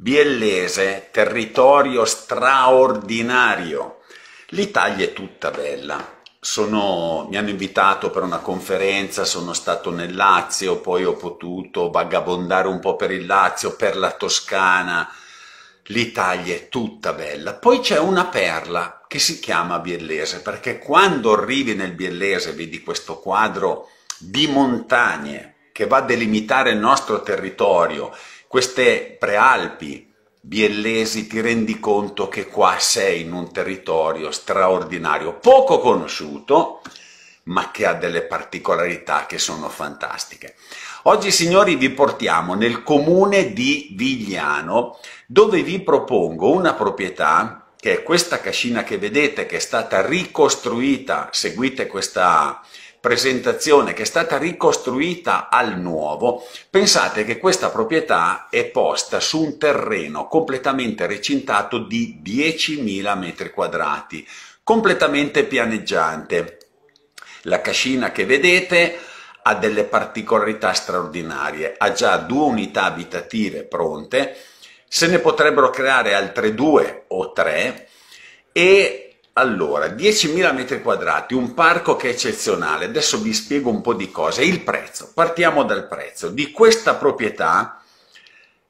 Biellese, territorio straordinario. L'Italia è tutta bella. Sono, mi hanno invitato per una conferenza, sono stato nel Lazio, poi ho potuto vagabondare un po' per il Lazio, per la Toscana. L'Italia è tutta bella. Poi c'è una perla che si chiama Biellese, perché quando arrivi nel Biellese vedi questo quadro di montagne che va a delimitare il nostro territorio queste prealpi biellesi ti rendi conto che qua sei in un territorio straordinario, poco conosciuto, ma che ha delle particolarità che sono fantastiche. Oggi, signori, vi portiamo nel comune di Vigliano, dove vi propongo una proprietà che è questa cascina che vedete, che è stata ricostruita, seguite questa presentazione che è stata ricostruita al nuovo, pensate che questa proprietà è posta su un terreno completamente recintato di 10.000 metri quadrati, completamente pianeggiante. La cascina che vedete ha delle particolarità straordinarie, ha già due unità abitative pronte, se ne potrebbero creare altre due o tre e allora, 10.000 metri quadrati, un parco che è eccezionale, adesso vi spiego un po' di cose. Il prezzo, partiamo dal prezzo. Di questa proprietà,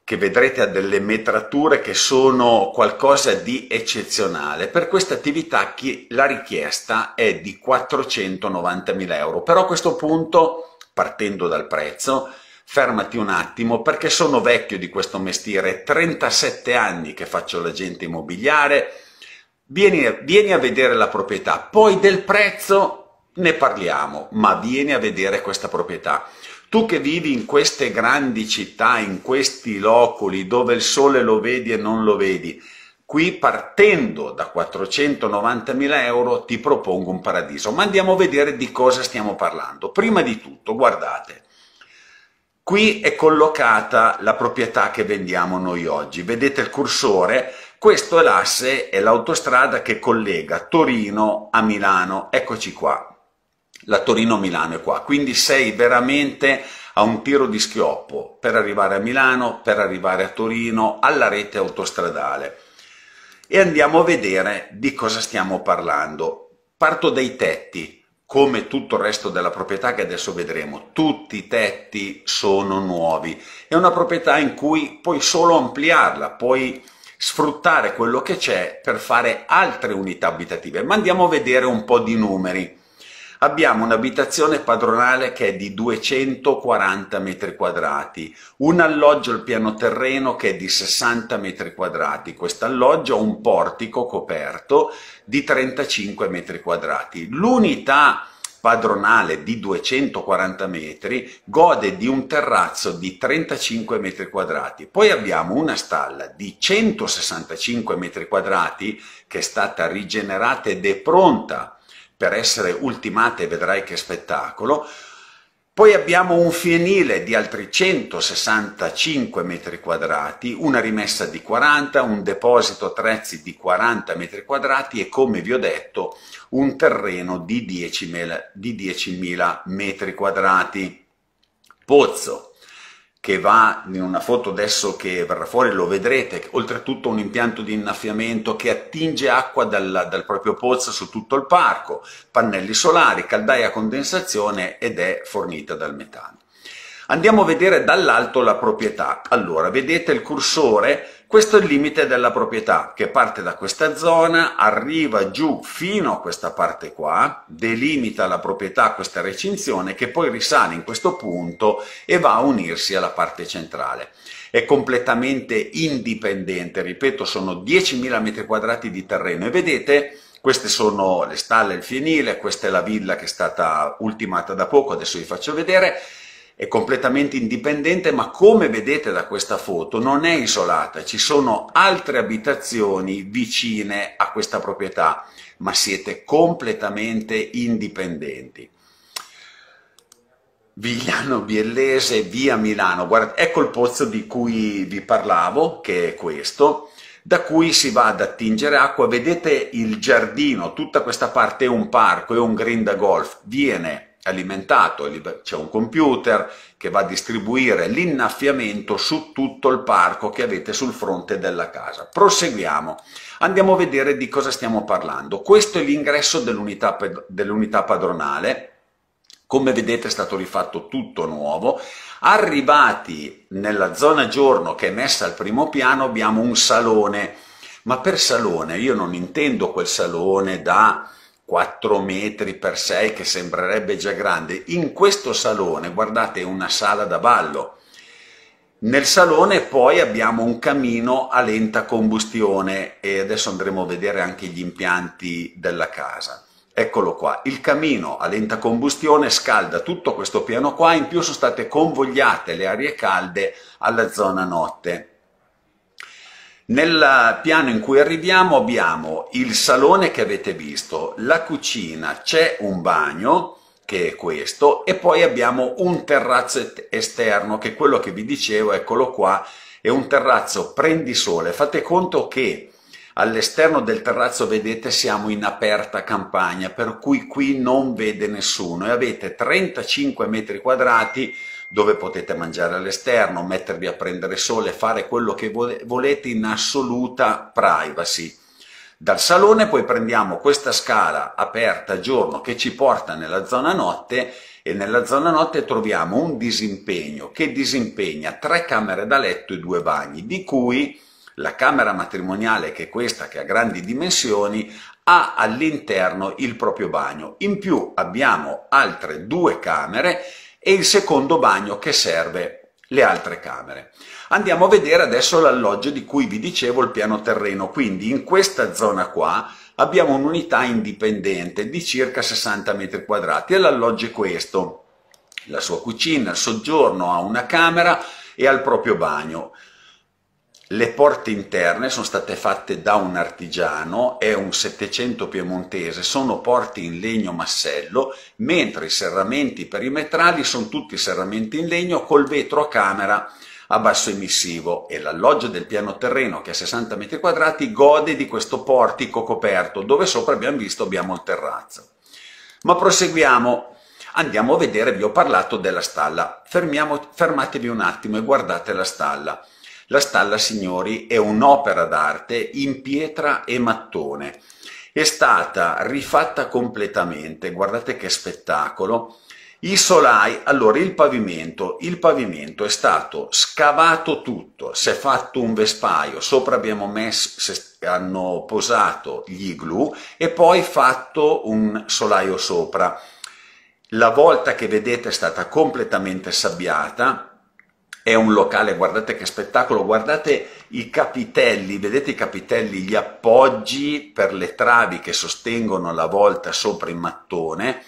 che vedrete ha delle metrature che sono qualcosa di eccezionale, per questa attività la richiesta è di 490.000 euro. Però a questo punto, partendo dal prezzo, fermati un attimo perché sono vecchio di questo mestiere, 37 anni che faccio l'agente immobiliare, vieni, vieni a vedere la proprietà, poi del prezzo ne parliamo, ma vieni a vedere questa proprietà. Tu che vivi in queste grandi città, in questi loculi dove il sole lo vedi e non lo vedi, qui partendo da 490.000 euro ti propongo un paradiso, ma andiamo a vedere di cosa stiamo parlando. Prima di tutto, guardate, qui è collocata la proprietà che vendiamo noi oggi, vedete il cursore, questo è l'asse, è l'autostrada che collega Torino a Milano, eccoci qua, la Torino-Milano è qua, quindi sei veramente a un tiro di schioppo per arrivare a Milano, per arrivare a Torino, alla rete autostradale. E andiamo a vedere di cosa stiamo parlando. Parto dai tetti, come tutto il resto della proprietà che adesso vedremo, tutti i tetti sono nuovi, è una proprietà in cui puoi solo ampliarla, puoi sfruttare quello che c'è per fare altre unità abitative. Ma andiamo a vedere un po' di numeri. Abbiamo un'abitazione padronale che è di 240 metri quadrati, un alloggio al piano terreno che è di 60 metri quadrati, quest'alloggio ha un portico coperto di 35 metri quadrati. L'unità padronale di 240 metri, gode di un terrazzo di 35 metri quadrati. Poi abbiamo una stalla di 165 metri quadrati che è stata rigenerata ed è pronta per essere ultimata e vedrai che spettacolo, poi abbiamo un fienile di altri 165 metri quadrati, una rimessa di 40, un deposito attrezzi di 40 metri quadrati e come vi ho detto un terreno di 10.000 metri quadrati. Pozzo, che va in una foto adesso che verrà fuori, lo vedrete, oltretutto un impianto di innaffiamento che attinge acqua dal, dal proprio pozzo su tutto il parco, pannelli solari, caldaia a condensazione ed è fornita dal metano. Andiamo a vedere dall'alto la proprietà. Allora, vedete il cursore questo è il limite della proprietà che parte da questa zona, arriva giù fino a questa parte qua, delimita la proprietà questa recinzione che poi risale in questo punto e va a unirsi alla parte centrale. È completamente indipendente, ripeto sono 10.000 m2 di terreno e vedete queste sono le stalle, il fienile, questa è la villa che è stata ultimata da poco, adesso vi faccio vedere, è completamente indipendente, ma come vedete da questa foto non è isolata, ci sono altre abitazioni vicine a questa proprietà, ma siete completamente indipendenti. Vigliano Biellese, via Milano, Guarda, ecco il pozzo di cui vi parlavo, che è questo, da cui si va ad attingere acqua, vedete il giardino, tutta questa parte è un parco, è un green da golf, viene alimentato, c'è un computer che va a distribuire l'innaffiamento su tutto il parco che avete sul fronte della casa. Proseguiamo, andiamo a vedere di cosa stiamo parlando. Questo è l'ingresso dell'unità dell padronale, come vedete è stato rifatto tutto nuovo. Arrivati nella zona giorno che è messa al primo piano abbiamo un salone, ma per salone io non intendo quel salone da 4 metri per 6 che sembrerebbe già grande. In questo salone, guardate, è una sala da ballo. Nel salone poi abbiamo un camino a lenta combustione e adesso andremo a vedere anche gli impianti della casa. Eccolo qua, il camino a lenta combustione scalda tutto questo piano qua, in più sono state convogliate le aree calde alla zona notte. Nel piano in cui arriviamo abbiamo il salone che avete visto, la cucina, c'è un bagno, che è questo, e poi abbiamo un terrazzo esterno, che è quello che vi dicevo, eccolo qua, è un terrazzo prendisole. Fate conto che all'esterno del terrazzo, vedete, siamo in aperta campagna, per cui qui non vede nessuno, e avete 35 metri quadrati dove potete mangiare all'esterno, mettervi a prendere sole, fare quello che volete in assoluta privacy. Dal salone poi prendiamo questa scala aperta giorno che ci porta nella zona notte e nella zona notte troviamo un disimpegno che disimpegna tre camere da letto e due bagni, di cui la camera matrimoniale, che è questa che ha grandi dimensioni, ha all'interno il proprio bagno. In più abbiamo altre due camere e il secondo bagno che serve le altre camere. Andiamo a vedere adesso l'alloggio di cui vi dicevo il piano terreno, quindi in questa zona qua abbiamo un'unità indipendente di circa 60 metri quadrati e l'alloggio è questo, la sua cucina, il soggiorno, ha una camera e al proprio bagno. Le porte interne sono state fatte da un artigiano, è un 700 piemontese, sono porte in legno massello, mentre i serramenti perimetrali sono tutti serramenti in legno col vetro a camera a basso emissivo e l'alloggio del piano terreno che è 60 metri quadrati gode di questo portico coperto dove sopra abbiamo visto abbiamo il terrazzo. Ma proseguiamo, andiamo a vedere, vi ho parlato della stalla, Fermiamo, fermatevi un attimo e guardate la stalla. La Stalla Signori è un'opera d'arte in pietra e mattone. È stata rifatta completamente, guardate che spettacolo, i solai, allora il pavimento, il pavimento è stato scavato tutto, si è fatto un vespaio, sopra abbiamo messo, hanno posato gli igloo e poi fatto un solaio sopra. La volta che vedete è stata completamente sabbiata, è un locale, guardate che spettacolo, guardate i capitelli, vedete i capitelli, gli appoggi per le travi che sostengono la volta sopra il mattone,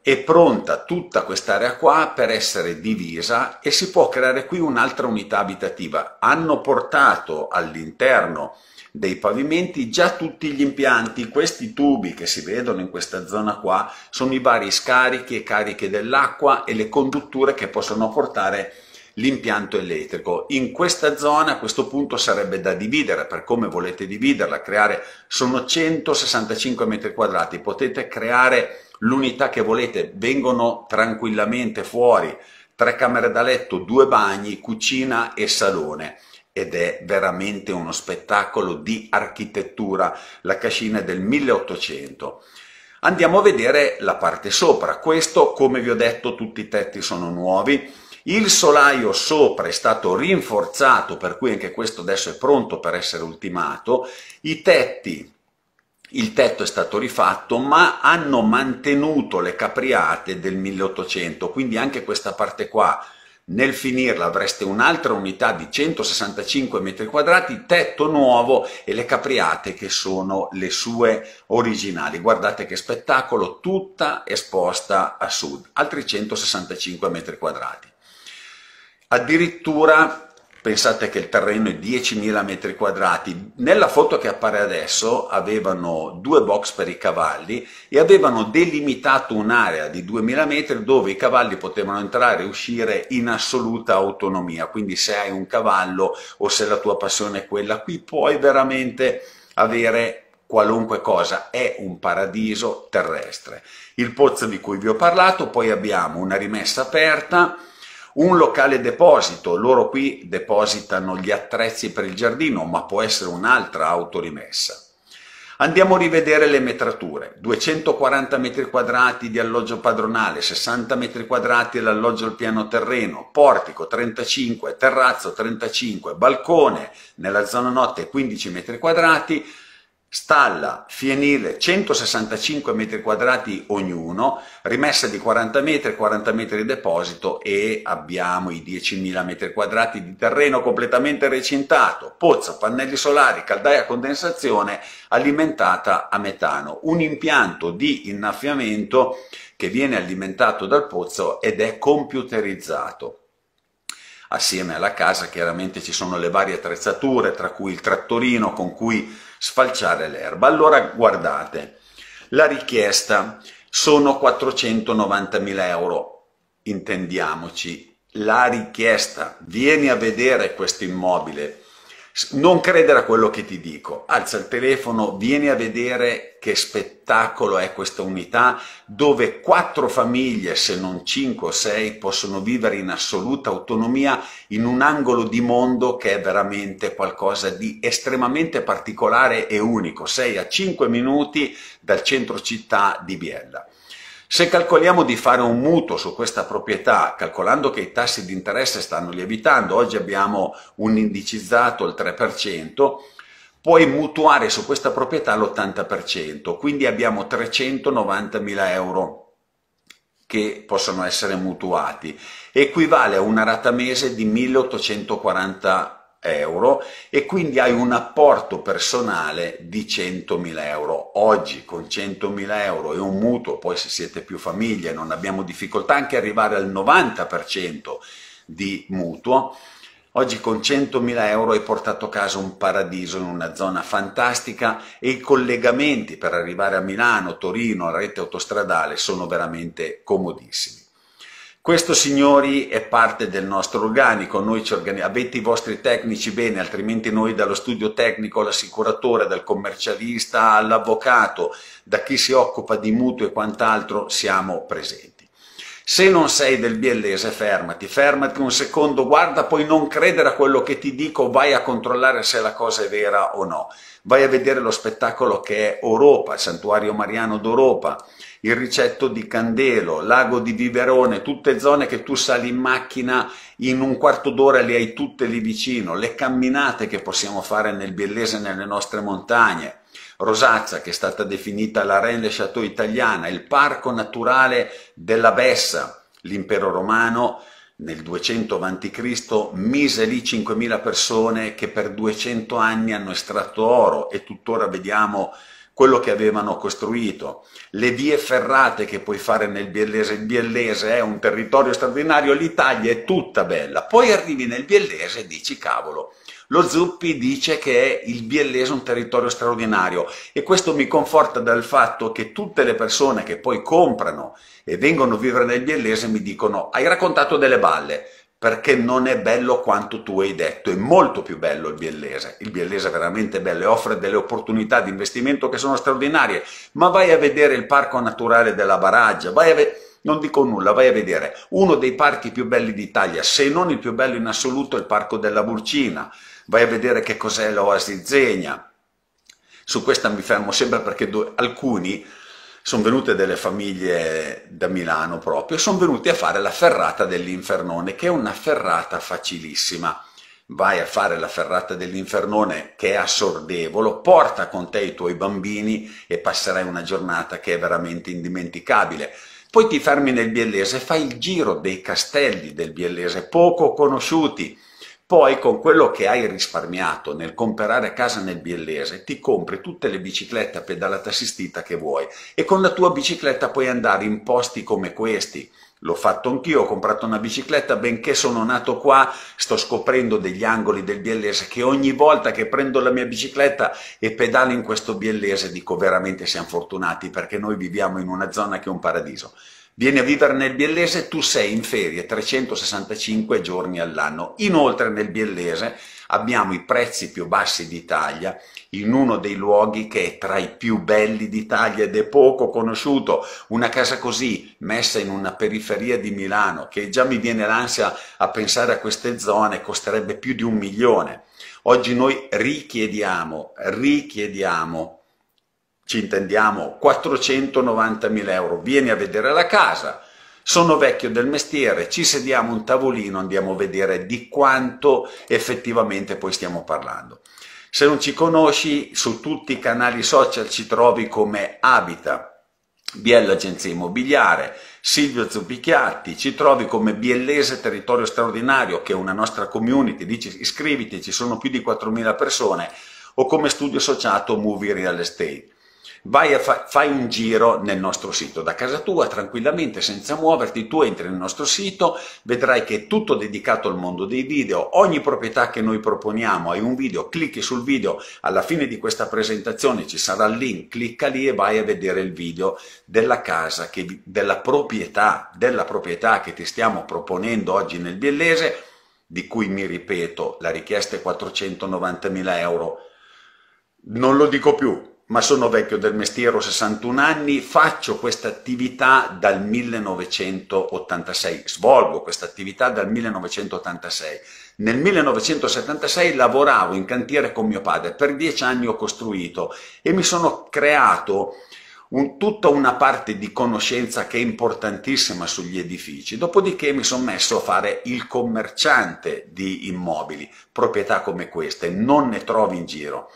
è pronta tutta quest'area qua per essere divisa e si può creare qui un'altra unità abitativa. Hanno portato all'interno dei pavimenti già tutti gli impianti, questi tubi che si vedono in questa zona qua sono i vari scarichi e cariche dell'acqua e le condutture che possono portare l'impianto elettrico. In questa zona a questo punto sarebbe da dividere, per come volete dividerla, creare, sono 165 metri quadrati, potete creare l'unità che volete, vengono tranquillamente fuori, tre camere da letto, due bagni, cucina e salone ed è veramente uno spettacolo di architettura, la cascina del 1800. Andiamo a vedere la parte sopra, questo come vi ho detto tutti i tetti sono nuovi, il solaio sopra è stato rinforzato, per cui anche questo adesso è pronto per essere ultimato. I tetti il tetto è stato rifatto, ma hanno mantenuto le capriate del 1800, quindi anche questa parte qua, nel finirla avreste un'altra unità di 165 metri quadrati, tetto nuovo e le capriate che sono le sue originali. Guardate che spettacolo, tutta esposta a sud, altri 165 metri quadrati addirittura pensate che il terreno è 10.000 metri quadrati, nella foto che appare adesso avevano due box per i cavalli e avevano delimitato un'area di 2.000 metri dove i cavalli potevano entrare e uscire in assoluta autonomia, quindi se hai un cavallo o se la tua passione è quella, qui puoi veramente avere qualunque cosa, è un paradiso terrestre. Il pozzo di cui vi ho parlato, poi abbiamo una rimessa aperta, un locale deposito, loro qui depositano gli attrezzi per il giardino, ma può essere un'altra autorimessa. Andiamo a rivedere le metrature, 240 metri quadrati di alloggio padronale, 60 metri quadrati l'alloggio al piano terreno, portico 35, terrazzo 35, balcone nella zona notte 15 metri quadrati, stalla fienile 165 metri quadrati ognuno, rimessa di 40 metri, 40 metri di deposito e abbiamo i 10.000 metri quadrati di terreno completamente recintato, pozza, pannelli solari, caldaia a condensazione alimentata a metano, un impianto di innaffiamento che viene alimentato dal pozzo ed è computerizzato assieme alla casa chiaramente ci sono le varie attrezzature, tra cui il trattorino con cui sfalciare l'erba. Allora guardate, la richiesta sono 490.000 euro, intendiamoci, la richiesta, vieni a vedere questo immobile, non credere a quello che ti dico, alza il telefono, vieni a vedere che spettacolo è questa unità dove quattro famiglie, se non cinque o sei, possono vivere in assoluta autonomia in un angolo di mondo che è veramente qualcosa di estremamente particolare e unico. Sei a cinque minuti dal centro città di Biella. Se calcoliamo di fare un mutuo su questa proprietà, calcolando che i tassi di interesse stanno lievitando, oggi abbiamo un indicizzato il 3%, puoi mutuare su questa proprietà l'80%, quindi abbiamo 390.000 euro che possono essere mutuati, equivale a una rata mese di 1.840 euro euro e quindi hai un apporto personale di 100.000 euro. Oggi con 100.000 euro e un mutuo, poi se siete più famiglie non abbiamo difficoltà anche arrivare al 90% di mutuo, Oggi con 100.000 euro hai portato a casa un paradiso in una zona fantastica e i collegamenti per arrivare a Milano, Torino, la rete autostradale sono veramente comodissimi. Questo, signori, è parte del nostro organico, noi ci organizziamo. avete i vostri tecnici bene, altrimenti noi dallo studio tecnico all'assicuratore, dal commercialista all'avvocato, da chi si occupa di mutuo e quant'altro, siamo presenti. Se non sei del biellese, fermati, fermati un secondo, guarda, poi non credere a quello che ti dico, vai a controllare se la cosa è vera o no. Vai a vedere lo spettacolo che è Europa, il Santuario Mariano d'Europa, il ricetto di Candelo, Lago di Viverone, tutte zone che tu sali in macchina in un quarto d'ora le hai tutte lì vicino, le camminate che possiamo fare nel Biellese nelle nostre montagne, Rosazza che è stata definita la Reine Chateau italiana, il parco naturale della Bessa, l'impero romano nel 200 a.C. mise lì 5.000 persone che per 200 anni hanno estratto oro e tuttora vediamo quello che avevano costruito, le vie ferrate che puoi fare nel Biellese, il Biellese è un territorio straordinario, l'Italia è tutta bella, poi arrivi nel Biellese e dici cavolo, lo Zuppi dice che il Biellese è un territorio straordinario e questo mi conforta dal fatto che tutte le persone che poi comprano e vengono a vivere nel Biellese mi dicono hai raccontato delle balle, perché non è bello quanto tu hai detto, è molto più bello il biellese, il biellese è veramente bello e offre delle opportunità di investimento che sono straordinarie, ma vai a vedere il parco naturale della Baraggia, vai a vedere non dico nulla, vai a vedere, uno dei parchi più belli d'Italia, se non il più bello in assoluto è il Parco della Burcina, vai a vedere che cos'è l'Oasi Zegna, su questa mi fermo sempre perché alcuni sono venute delle famiglie da Milano proprio, sono venuti a fare la ferrata dell'Infernone, che è una ferrata facilissima. Vai a fare la ferrata dell'Infernone, che è a Sordevolo, porta con te i tuoi bambini e passerai una giornata che è veramente indimenticabile. Poi ti fermi nel Biellese, fai il giro dei castelli del Biellese, poco conosciuti, poi con quello che hai risparmiato nel comprare casa nel Biellese ti compri tutte le biciclette a pedalata assistita che vuoi e con la tua bicicletta puoi andare in posti come questi. L'ho fatto anch'io, ho comprato una bicicletta, benché sono nato qua, sto scoprendo degli angoli del biellese che ogni volta che prendo la mia bicicletta e pedalo in questo biellese dico veramente siamo fortunati perché noi viviamo in una zona che è un paradiso. Vieni a vivere nel Biellese, tu sei in ferie 365 giorni all'anno. Inoltre nel Biellese abbiamo i prezzi più bassi d'Italia in uno dei luoghi che è tra i più belli d'Italia ed è poco conosciuto. Una casa così messa in una periferia di Milano, che già mi viene l'ansia a pensare a queste zone, costerebbe più di un milione. Oggi noi richiediamo, richiediamo ci intendiamo 490.000 euro, vieni a vedere la casa, sono vecchio del mestiere, ci sediamo un tavolino, andiamo a vedere di quanto effettivamente poi stiamo parlando. Se non ci conosci, su tutti i canali social ci trovi come Abita, BL Agenzia Immobiliare, Silvio Zuppichiatti, ci trovi come Biellese Territorio Straordinario, che è una nostra community, dici iscriviti, ci sono più di 4.000 persone, o come studio associato Movie Real Estate vai a fa- fai un giro nel nostro sito, da casa tua tranquillamente senza muoverti, tu entri nel nostro sito, vedrai che è tutto dedicato al mondo dei video, ogni proprietà che noi proponiamo hai un video, clicchi sul video, alla fine di questa presentazione ci sarà il link, clicca lì e vai a vedere il video della casa, che, della, proprietà, della proprietà che ti stiamo proponendo oggi nel Biellese, di cui mi ripeto la richiesta è 490.000 euro, non lo dico più, ma sono vecchio del mestiere, ho 61 anni, faccio questa attività dal 1986, svolgo questa attività dal 1986. Nel 1976 lavoravo in cantiere con mio padre, per dieci anni ho costruito e mi sono creato un, tutta una parte di conoscenza che è importantissima sugli edifici, dopodiché mi sono messo a fare il commerciante di immobili, proprietà come queste, non ne trovi in giro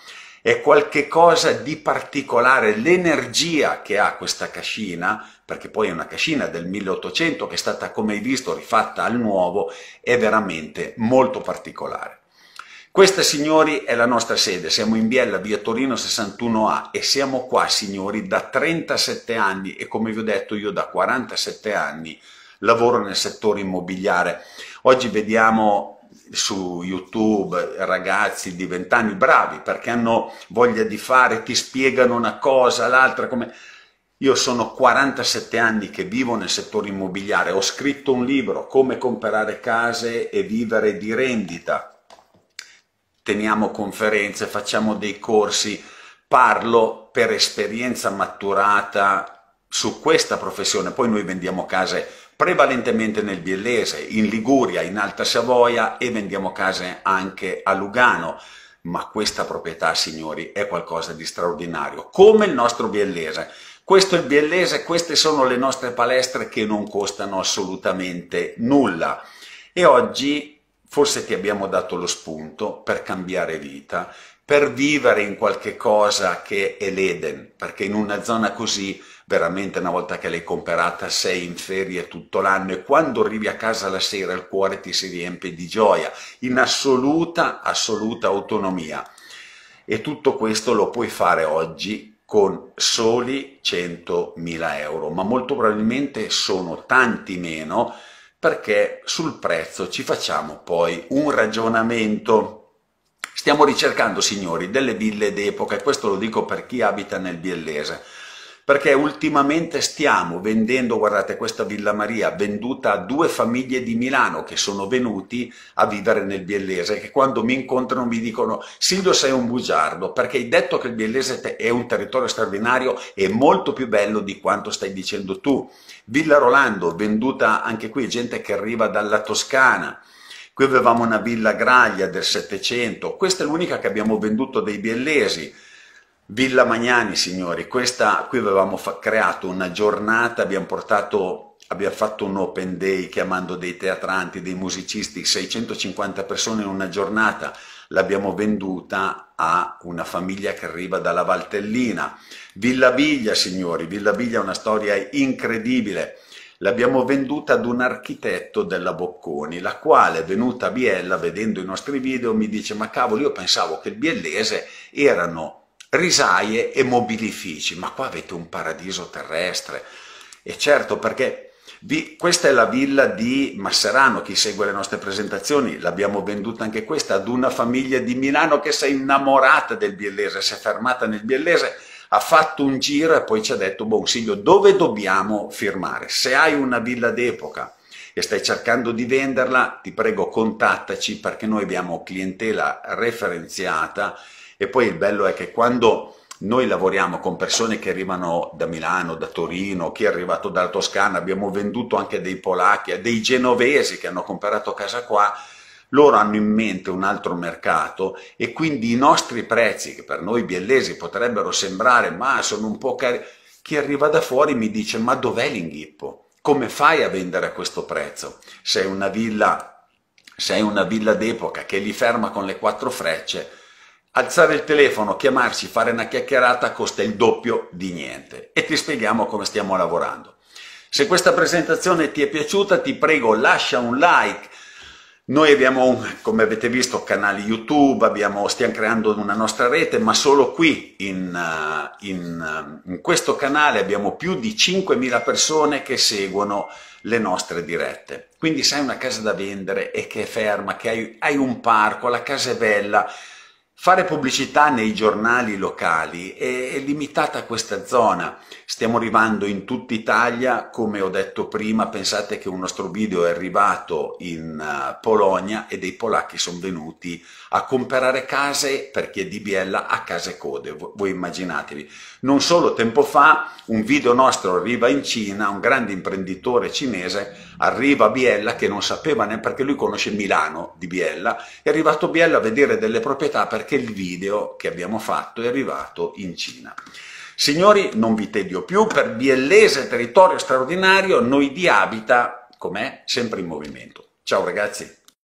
è qualcosa di particolare, l'energia che ha questa cascina, perché poi è una cascina del 1800 che è stata, come hai visto, rifatta al nuovo, è veramente molto particolare. Questa, signori, è la nostra sede, siamo in Biella, via Torino 61A e siamo qua, signori, da 37 anni e come vi ho detto io da 47 anni lavoro nel settore immobiliare. Oggi vediamo su YouTube ragazzi di vent'anni bravi perché hanno voglia di fare, ti spiegano una cosa, l'altra, come... Io sono 47 anni che vivo nel settore immobiliare, ho scritto un libro, come comprare case e vivere di rendita, teniamo conferenze, facciamo dei corsi, parlo per esperienza maturata su questa professione, poi noi vendiamo case prevalentemente nel Biellese, in Liguria, in Alta Savoia e vendiamo case anche a Lugano ma questa proprietà, signori, è qualcosa di straordinario, come il nostro biellese. Questo è il biellese, queste sono le nostre palestre che non costano assolutamente nulla. E oggi forse ti abbiamo dato lo spunto per cambiare vita, per vivere in qualche cosa che è l'Eden, perché in una zona così veramente una volta che l'hai comprata sei in ferie tutto l'anno e quando arrivi a casa la sera il cuore ti si riempie di gioia, in assoluta, assoluta autonomia. E tutto questo lo puoi fare oggi con soli 100.000 euro, ma molto probabilmente sono tanti meno perché sul prezzo ci facciamo poi un ragionamento. Stiamo ricercando, signori, delle ville d'epoca, e questo lo dico per chi abita nel biellese, perché ultimamente stiamo vendendo, guardate questa Villa Maria, venduta a due famiglie di Milano che sono venuti a vivere nel Biellese, che quando mi incontrano mi dicono Silvio sei un bugiardo, perché hai detto che il Biellese è un territorio straordinario e molto più bello di quanto stai dicendo tu. Villa Rolando, venduta anche qui, gente che arriva dalla Toscana, qui avevamo una villa Graglia del Settecento, questa è l'unica che abbiamo venduto dei biellesi, Villa Magnani, signori, questa qui avevamo creato una giornata, abbiamo portato, abbiamo fatto un open day chiamando dei teatranti, dei musicisti, 650 persone in una giornata, l'abbiamo venduta a una famiglia che arriva dalla Valtellina. Villa Viglia, signori, Villa Viglia è una storia incredibile, l'abbiamo venduta ad un architetto della Bocconi, la quale è venuta a Biella, vedendo i nostri video, mi dice ma cavolo, io pensavo che il biellese erano risaie e mobilifici, ma qua avete un paradiso terrestre. E certo, perché vi, questa è la villa di Masserano, chi segue le nostre presentazioni, l'abbiamo venduta anche questa ad una famiglia di Milano che si è innamorata del Biellese, si è fermata nel Biellese, ha fatto un giro e poi ci ha detto, buon Bonsiglio, dove dobbiamo firmare? Se hai una villa d'epoca e stai cercando di venderla, ti prego contattaci perché noi abbiamo clientela referenziata e poi il bello è che quando noi lavoriamo con persone che arrivano da Milano, da Torino, chi è arrivato dalla Toscana, abbiamo venduto anche dei polacchi, eh, dei genovesi che hanno comprato casa qua, loro hanno in mente un altro mercato e quindi i nostri prezzi, che per noi biellesi potrebbero sembrare, ma sono un po' cari, chi arriva da fuori mi dice, ma dov'è l'inghippo? Come fai a vendere a questo prezzo? Sei una villa, se una villa d'epoca che li ferma con le quattro frecce, Alzare il telefono, chiamarci, fare una chiacchierata costa il doppio di niente e ti spieghiamo come stiamo lavorando. Se questa presentazione ti è piaciuta ti prego lascia un like, noi abbiamo, come avete visto, canali YouTube, abbiamo, stiamo creando una nostra rete, ma solo qui, in, eh, in, eh, in questo canale, abbiamo più di 5.000 persone che seguono le nostre dirette. Quindi se hai una casa da vendere e che è ferma, che hai, hai un parco, la casa è bella, Fare pubblicità nei giornali locali è, limitata a questa zona, stiamo arrivando in tutta Italia, come ho detto prima, pensate che un nostro video è arrivato in eh, Polonia e dei polacchi sono venuti a comprare case, per chi è di Biella, a case code, voi immaginatevi. Non solo tempo fa un video nostro arriva in Cina, un grande imprenditore cinese arriva a Biella che non sapeva neanche perché lui conosce Milano di Biella, è arrivato a Biella a vedere delle proprietà perché perché il video che abbiamo fatto è arrivato in Cina. Signori, non vi tedio più, per biellese territorio straordinario, noi di Abita, com'è, sempre in movimento. Ciao ragazzi!